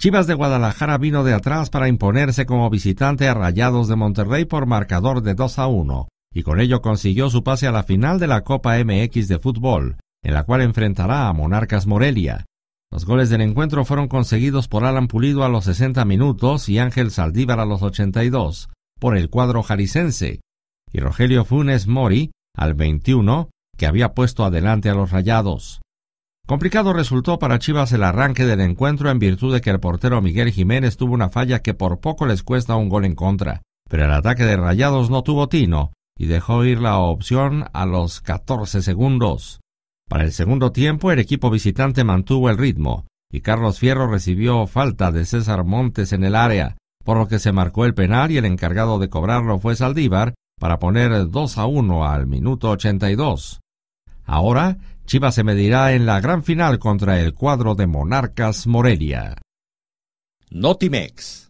Chivas de Guadalajara vino de atrás para imponerse como visitante a Rayados de Monterrey por marcador de 2 a 1 y con ello consiguió su pase a la final de la Copa MX de fútbol, en la cual enfrentará a Monarcas Morelia. Los goles del encuentro fueron conseguidos por Alan Pulido a los 60 minutos y Ángel Saldívar a los 82 por el cuadro jaricense y Rogelio Funes Mori al 21 que había puesto adelante a los Rayados. Complicado resultó para Chivas el arranque del encuentro en virtud de que el portero Miguel Jiménez tuvo una falla que por poco les cuesta un gol en contra, pero el ataque de Rayados no tuvo tino y dejó ir la opción a los 14 segundos. Para el segundo tiempo el equipo visitante mantuvo el ritmo y Carlos Fierro recibió falta de César Montes en el área, por lo que se marcó el penal y el encargado de cobrarlo fue Saldívar para poner 2 a 1 al minuto 82. Ahora, Chivas se medirá en la gran final contra el cuadro de Monarcas Morelia. Notimex